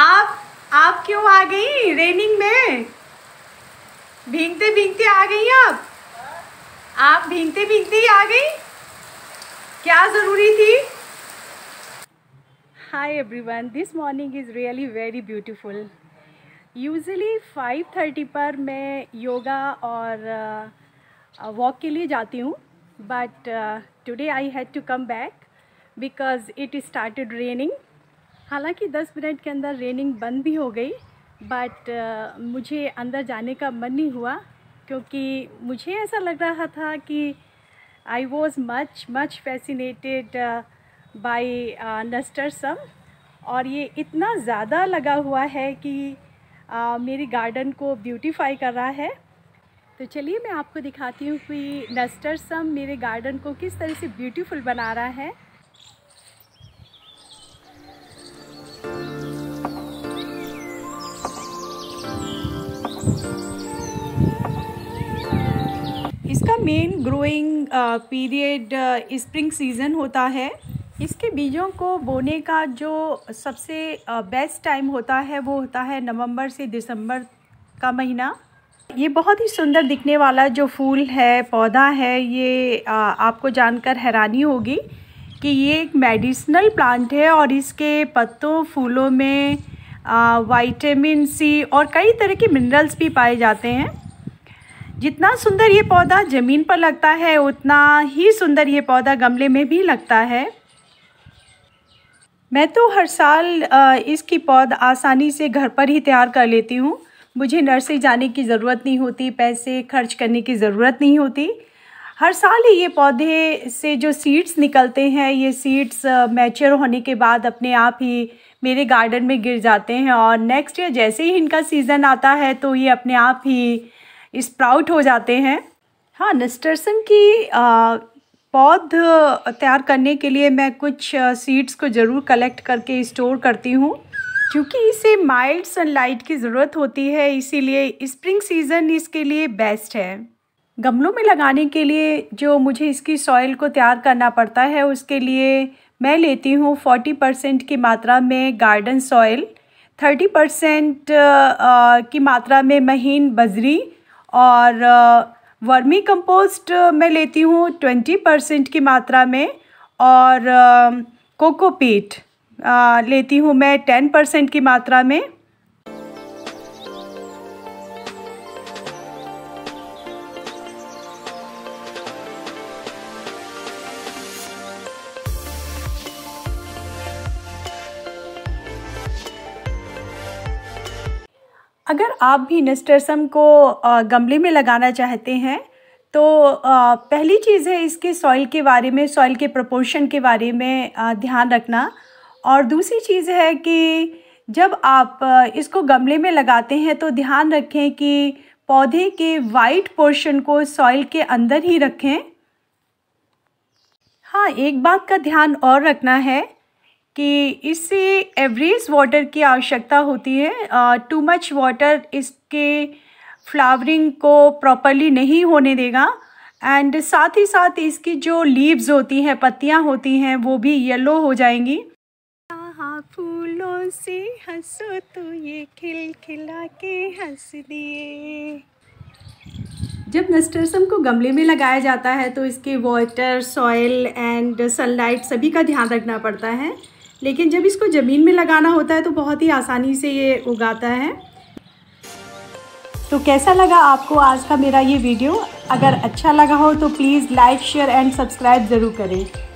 आप आप क्यों आ गई रेनिंग में भींगते भींगते आ गई आप आप भींगते भींगते ही आ गई क्या ज़रूरी थी everyone this morning is really very beautiful usually five thirty पर मैं योगा और वॉक uh, uh, के लिए जाती हूँ but today I had to come back because it started raining हालांकि 10 मिनट के अंदर रेनिंग बंद भी हो गई बट uh, मुझे अंदर जाने का मन नहीं हुआ क्योंकि मुझे ऐसा लग रहा था कि I was much much fascinated by nasturtium और ये इतना ज़्यादा लगा हुआ है कि uh, मेरी गार्डन को ब्यूटीफाई कर रहा है तो चलिए मैं आपको दिखाती हूँ कि नस्टर सम मेरे गार्डन को किस तरह से ब्यूटीफुल बना रहा है इसका main growing period spring season होता है इसके बीजों को बोने का जो सबसे बेस्ट uh, टाइम होता है वो होता है नवंबर से दिसंबर का महीना ये बहुत ही सुंदर दिखने वाला जो फूल है पौधा है ये uh, आपको जानकर हैरानी होगी कि ये एक मेडिसिनल प्लांट है और इसके पत्तों फूलों में वाइटामिन uh, सी और कई तरह के मिनरल्स भी पाए जाते हैं जितना सुंदर ये पौधा ज़मीन पर लगता है उतना ही सुंदर ये पौधा गमले में भी लगता है मैं तो हर साल इसकी पौध आसानी से घर पर ही तैयार कर लेती हूँ मुझे नर्सरी जाने की ज़रूरत नहीं होती पैसे खर्च करने की ज़रूरत नहीं होती हर साल ही ये पौधे से जो सीड्स निकलते हैं ये सीड्स मैच्योर होने के बाद अपने आप ही मेरे गार्डन में गिर जाते हैं और नेक्स्ट ईयर जैसे ही इनका सीज़न आता है तो ये अपने आप ही स्प्राउट हो जाते हैं हाँ नस्टरसम की आ, पौध तैयार करने के लिए मैं कुछ सीड्स को ज़रूर कलेक्ट करके स्टोर करती हूँ क्योंकि इसे माइल्ड सनलाइट की ज़रूरत होती है इसीलिए स्प्रिंग सीज़न इसके लिए बेस्ट है गमलों में लगाने के लिए जो मुझे इसकी सॉइल को तैयार करना पड़ता है उसके लिए मैं लेती हूँ फोर्टी परसेंट की मात्रा में गार्डन सॉइल थर्टी परसेंट की मात्रा में महीन बजरी और वर्मी कंपोस्ट मैं लेती हूँ ट्वेंटी परसेंट की मात्रा में और कोकोपीट लेती हूँ मैं टेन परसेंट की मात्रा में अगर आप भी नस्टरसम को गमले में लगाना चाहते हैं तो पहली चीज़ है इसके सॉइल के बारे में सॉइल के प्रपोर्शन के बारे में ध्यान रखना और दूसरी चीज़ है कि जब आप इसको गमले में लगाते हैं तो ध्यान रखें कि पौधे के वाइट पोर्शन को सॉइल के अंदर ही रखें हाँ एक बात का ध्यान और रखना है कि इससे एवरेज वाटर की आवश्यकता होती है टू मच वाटर इसके फ्लावरिंग को प्रॉपरली नहीं होने देगा एंड साथ ही साथ इसकी जो लीव्स होती हैं पत्तियां होती हैं वो भी येलो हो जाएंगी फूलों से हंसो तो ये खिल खिला के हंस दिए जब नस्टरसम को गमले में लगाया जाता है तो इसके वाटर सॉइल एंड सनलाइट सभी का ध्यान रखना पड़ता है लेकिन जब इसको ज़मीन में लगाना होता है तो बहुत ही आसानी से ये उगाता है तो कैसा लगा आपको आज का मेरा ये वीडियो अगर अच्छा लगा हो तो please like share and subscribe ज़रूर करें